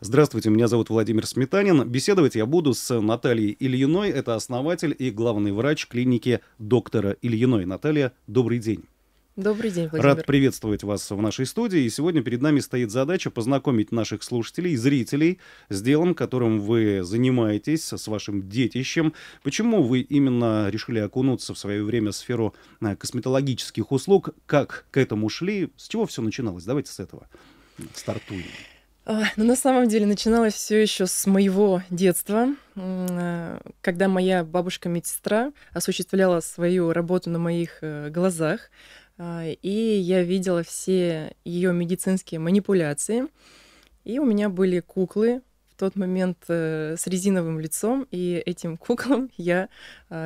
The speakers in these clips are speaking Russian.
Здравствуйте, меня зовут Владимир Сметанин. Беседовать я буду с Натальей Ильиной. Это основатель и главный врач клиники доктора Ильиной. Наталья, добрый день. Добрый день, Владимир. Рад приветствовать вас в нашей студии. И сегодня перед нами стоит задача познакомить наших слушателей, и зрителей с делом, которым вы занимаетесь, с вашим детищем. Почему вы именно решили окунуться в свое время в сферу э, косметологических услуг? Как к этому шли? С чего все начиналось? Давайте с этого стартуем. Но ну, на самом деле начиналось все еще с моего детства, э, когда моя бабушка-медсестра осуществляла свою работу на моих э, глазах, э, и я видела все ее медицинские манипуляции. И у меня были куклы в тот момент с резиновым лицом, и этим куклам я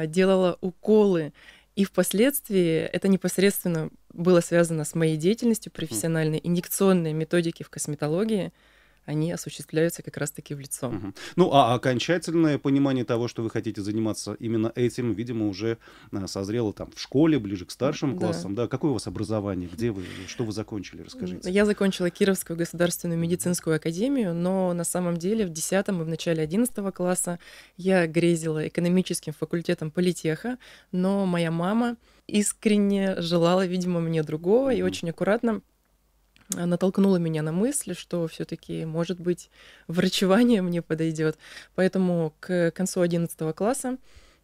делала уколы. И впоследствии это непосредственно было связано с моей деятельностью профессиональной, инъекционной методики в косметологии – они осуществляются как раз-таки в лицо. Угу. Ну, а окончательное понимание того, что вы хотите заниматься именно этим, видимо, уже а, созрело там в школе, ближе к старшим классам. Да. Какое у вас образование? Где вы? Что вы закончили? Расскажите. Я закончила Кировскую государственную медицинскую академию, но на самом деле в 10 и в начале 11 класса я грезила экономическим факультетом политеха, но моя мама искренне желала, видимо, мне другого mm и очень аккуратно натолкнула меня на мысль, что все-таки, может быть, врачевание мне подойдет. Поэтому к концу 11 класса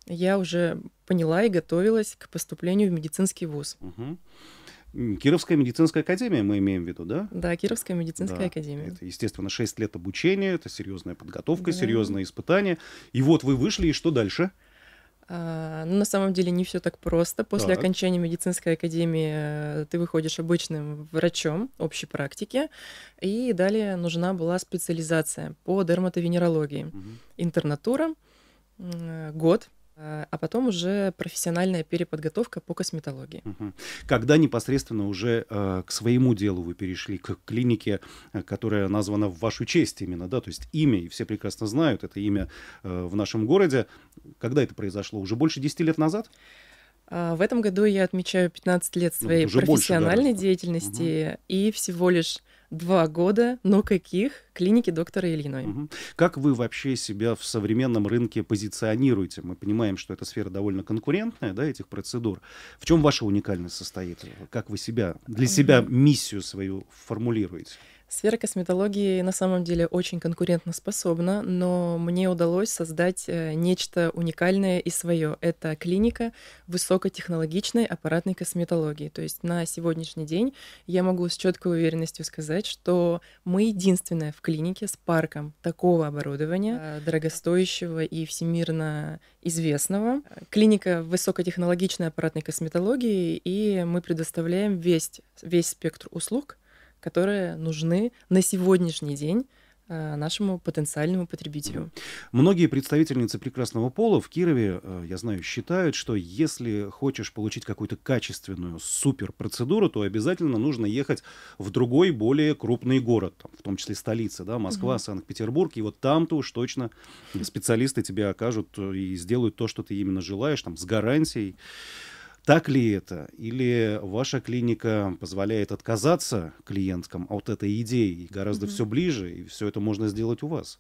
я уже поняла и готовилась к поступлению в медицинский вуз. Угу. Кировская медицинская академия мы имеем в виду, да? Да, Кировская медицинская да. академия. Это, естественно, 6 лет обучения, это серьезная подготовка, да. серьезные испытания. И вот вы вышли, и что дальше? А, ну на самом деле не все так просто. После так. окончания медицинской академии э, ты выходишь обычным врачом общей практики, и далее нужна была специализация по дерматовенерологии. Угу. Интернатура, э, год Э, а потом уже профессиональная переподготовка по косметологии. Когда непосредственно уже э, к своему делу вы перешли, к клинике, э, которая названа в вашу честь именно, да, то есть имя, и все прекрасно знают это имя в нашем городе. Когда это произошло? Уже больше 10 лет назад? А, в этом году я отмечаю 15 лет ну, своей ну, профессиональной больше, да, деятельности угу. и всего лишь два года, но каких? Клиники доктора Ильиной. Угу. Как вы вообще себя в современном рынке позиционируете? Мы понимаем, что эта сфера довольно конкурентная, да, этих процедур. В чем ваша уникальность состоит? Как вы себя, для себя миссию свою формулируете? Сфера косметологии на самом деле очень конкурентоспособна, но мне удалось создать э, нечто уникальное и свое. Это клиника высокотехнологичной аппаратной косметологии. То есть на сегодняшний день я могу с четкой уверенностью сказать, что мы единственная в клинике с парком такого оборудования, дорогостоящего и всемирно известного. Клиника высокотехнологичной аппаратной косметологии, и мы предоставляем весь, весь спектр услуг — которые нужны на сегодняшний день э, нашему потенциальному потребителю. Многие представительницы прекрасного пола в Кирове, э, я знаю, считают, что если хочешь получить какую-то качественную супер процедуру, то обязательно нужно ехать в другой более крупный город, там, в том числе столица, да, Москва, угу. Санкт-Петербург, и вот там-то уж точно специалисты тебе окажут э, и сделают то, что ты именно желаешь, там, с гарантией. Так ли это? Или ваша клиника позволяет отказаться клиенткам от этой идеи гораздо mm-hmm. все ближе, и все это можно сделать у вас?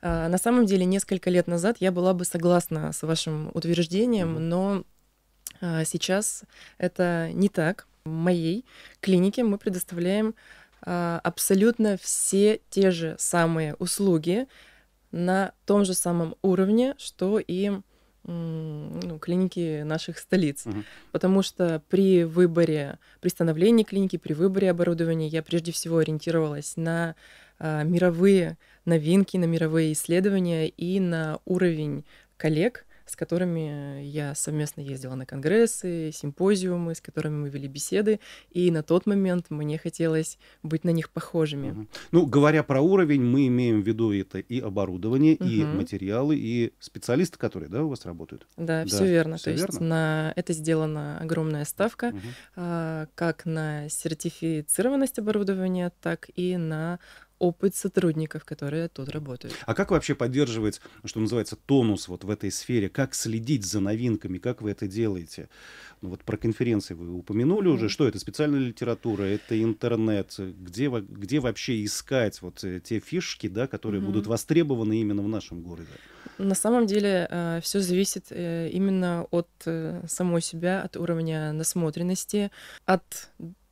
А, на самом деле, несколько лет назад я была бы согласна с вашим утверждением, mm-hmm. но а, сейчас это не так. В моей клинике мы предоставляем а, абсолютно все те же самые услуги на том же самом уровне, что и ну, клиники наших столиц. Угу. Потому что при выборе, при становлении клиники, при выборе оборудования я прежде всего ориентировалась на а, мировые новинки, на мировые исследования и на уровень коллег, с которыми я совместно ездила на конгрессы, симпозиумы, с которыми мы вели беседы, и на тот момент мне хотелось быть на них похожими. Угу. Ну, говоря про уровень, мы имеем в виду это и оборудование, угу. и материалы, и специалисты, которые, да, у вас работают. Да, да все верно. Все То верно? есть на это сделана огромная ставка, угу. а, как на сертифицированность оборудования, так и на опыт сотрудников, которые тут работают. А как вообще поддерживать, что называется, тонус вот в этой сфере? Как следить за новинками? Как вы это делаете? Ну вот про конференции вы упомянули уже. Что это? Специальная литература? Это интернет? Где, где вообще искать вот э, те фишки, да, которые угу. будут востребованы именно в нашем городе? На самом деле э, все зависит э, именно от самой себя, от уровня насмотренности, от,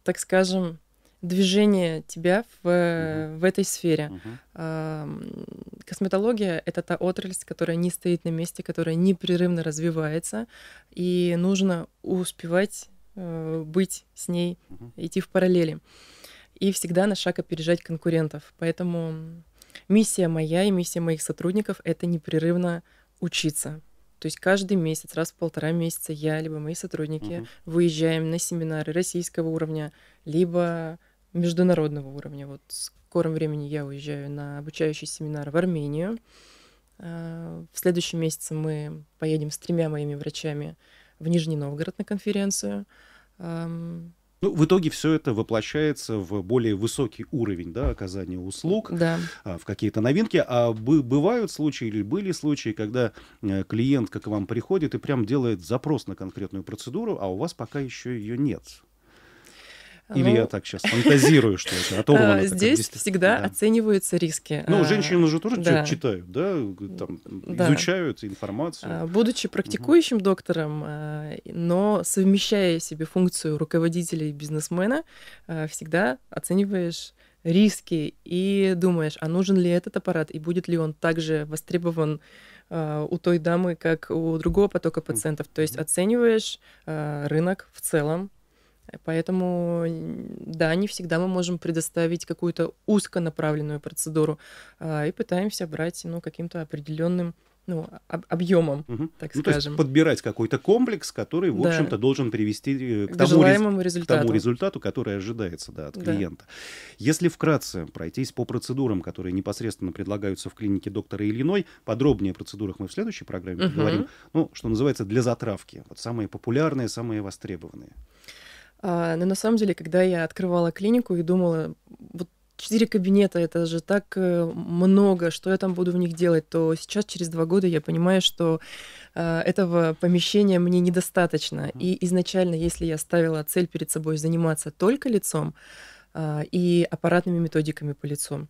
так скажем, движение тебя в, угу. в этой сфере. Угу. Косметология — это та отрасль, которая не стоит на месте, которая непрерывно развивается, и нужно успевать э, быть с ней, угу. идти в параллели. И всегда на шаг опережать конкурентов. Поэтому миссия моя и миссия моих сотрудников — это непрерывно учиться. То есть каждый месяц, раз в полтора месяца я либо мои сотрудники угу. выезжаем на семинары российского уровня, либо международного уровня. Вот в скором времени я уезжаю на обучающий семинар в Армению. А, в следующем месяце мы поедем с тремя моими врачами в Нижний Новгород на конференцию. Ну, в итоге все это воплощается в более высокий уровень да, оказания услуг, да. А, в какие-то новинки. А бывают случаи или были случаи, когда э, клиент как к вам приходит и прям делает запрос на конкретную процедуру, а у вас пока еще ее нет. Или ну... я так сейчас фантазирую, что это оторвано. А а, здесь всегда да. оцениваются риски. Ну, а, женщины же тоже да. читают, да, там да. изучают информацию. Будучи практикующим угу. доктором, но совмещая себе функцию руководителя и бизнесмена, всегда оцениваешь риски и думаешь, а нужен ли этот аппарат и будет ли он также востребован у той дамы, как у другого потока пациентов. То есть оцениваешь рынок в целом, Поэтому, да, не всегда мы можем предоставить какую-то узконаправленную процедуру а, и пытаемся брать, ну, каким-то определенным ну, объемом, угу. так ну, скажем. То есть подбирать какой-то комплекс, который, в да. общем-то, должен привести э, к, к, тому результату. к тому результату, который ожидается да, от да. клиента. Если вкратце пройтись по процедурам, которые непосредственно предлагаются в клинике доктора Ильиной, подробнее о процедурах мы в следующей программе угу. ну, что называется, для затравки. Вот самые популярные, самые востребованные. А, но на самом деле, когда я открывала клинику и думала, вот четыре кабинета, это же так э, много, что я там буду в них делать, то сейчас, через два года, я понимаю, что а, этого помещения мне недостаточно. И изначально, если я ставила цель перед собой заниматься только лицом а, и аппаратными методиками по лицу,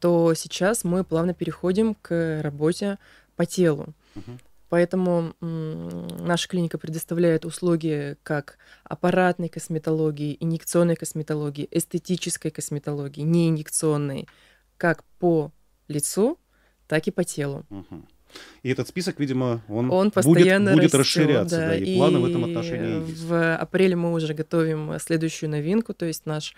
то сейчас мы плавно переходим к работе по телу. Uh-huh. Поэтому наша клиника предоставляет услуги как аппаратной косметологии, инъекционной косметологии, эстетической косметологии, неинъекционной, как по лицу, так и по телу. Угу. И этот список, видимо, он, он постоянно будет, будет растет, расширяться, да, да и, и планы в этом отношении есть. В апреле мы уже готовим следующую новинку, то есть наш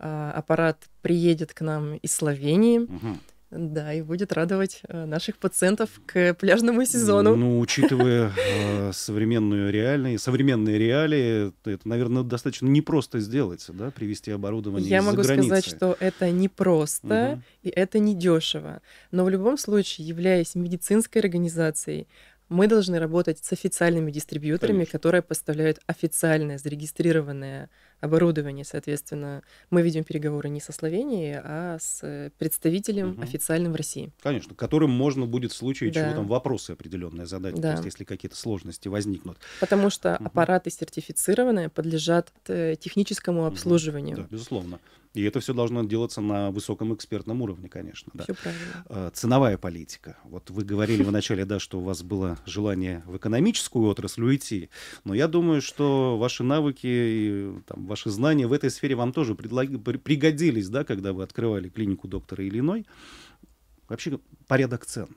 э, аппарат приедет к нам из Словении. Угу. Да, и будет радовать э, наших пациентов к пляжному сезону. Ну, учитывая э, современную реальность, современные реалии, это, наверное, достаточно непросто сделать, да, привести оборудование Я могу сказать, что это непросто угу. и это недешево. Но в любом случае, являясь медицинской организацией, мы должны работать с официальными дистрибьюторами, которые поставляют официальное, зарегистрированное оборудование, соответственно, мы ведем переговоры не со Словенией, а с представителем угу. официальным в России. Конечно, которым можно будет в случае да. чего там вопросы определенные задать, да. то есть если какие-то сложности возникнут. Потому что угу. аппараты сертифицированные подлежат э, техническому обслуживанию. Да, безусловно. И это все должно делаться на высоком экспертном уровне, конечно. Да. Все правильно. Э, ценовая политика. Вот вы говорили вначале, да, что у вас было желание в экономическую отрасль уйти, но я думаю, что ваши навыки и там, ваши знания в этой сфере вам тоже пригодились, да, когда вы открывали клинику доктора Иллиной. Вообще порядок цен.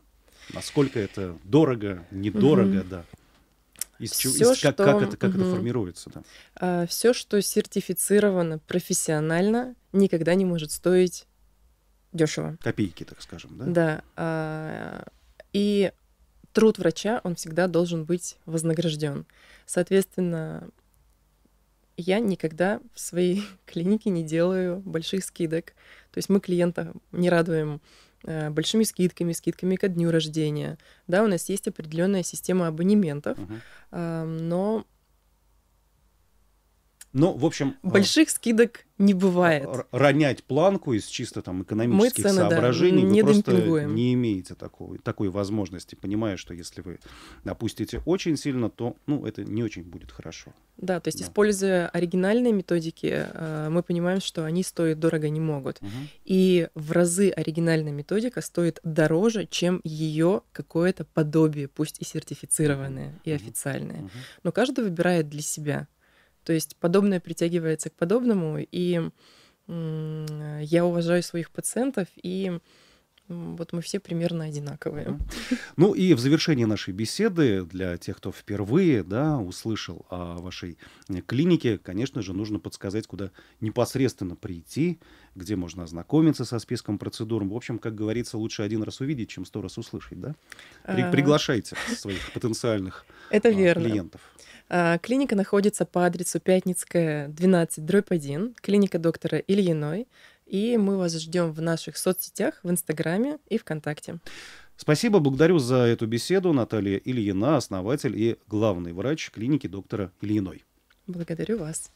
Насколько это дорого, недорого, угу. да. Из, все, из, как, что, как, это, как угу. это формируется? Да? А, все, что сертифицировано профессионально, никогда не может стоить дешево. Копейки, так скажем, да? Да. А, и труд врача, он всегда должен быть вознагражден. Соответственно, я никогда в своей клинике не делаю больших скидок. То есть мы клиента не радуем э, большими скидками, скидками ко дню рождения. Да, у нас есть определенная система абонементов, uh-huh. но ну, в общем... Э, Больших скидок не бывает. Ронять планку из чисто там экономических Мы цены, соображений да, не вы просто не имеете такой такой возможности, понимая, что если вы опустите очень сильно, то ну, это не очень будет хорошо. Да, то есть да. используя оригинальные методики, э, мы понимаем, что они стоят дорого не могут. Угу. И в разы оригинальная методика стоит дороже, чем ее какое-то подобие, пусть и сертифицированное, угу. и официальное. Угу. Но каждый выбирает для себя. То есть подобное притягивается к подобному, и э, я уважаю своих пациентов, и вот мы все примерно одинаковые. Ну и в завершении нашей беседы, для тех, кто впервые да, услышал о вашей э, клинике, конечно же, нужно подсказать, куда непосредственно прийти, где можно ознакомиться со списком процедур. В общем, как говорится, лучше один раз увидеть, чем сто раз услышать, да? При, а. приглашайте своих потенциальных Это а, верно. клиентов. А, клиника находится по адресу Пятницкая, 12, дробь 1, клиника доктора Ильиной. И мы вас ждем в наших соцсетях, в Инстаграме и ВКонтакте. Спасибо, благодарю за эту беседу Наталья Ильина, основатель и главный врач клиники доктора Ильиной. Благодарю вас.